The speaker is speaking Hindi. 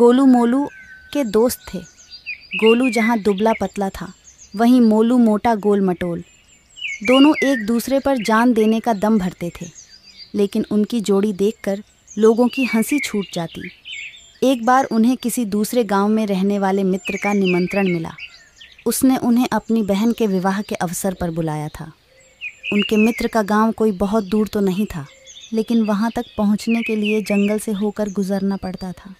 गोलू मोलू के दोस्त थे गोलू जहाँ दुबला पतला था वहीं मोलू मोटा गोल मटोल दोनों एक दूसरे पर जान देने का दम भरते थे लेकिन उनकी जोड़ी देखकर लोगों की हंसी छूट जाती एक बार उन्हें किसी दूसरे गांव में रहने वाले मित्र का निमंत्रण मिला उसने उन्हें अपनी बहन के विवाह के अवसर पर बुलाया था उनके मित्र का गांव कोई बहुत दूर तो नहीं था लेकिन वहाँ तक पहुँचने के लिए जंगल से होकर गुजरना पड़ता था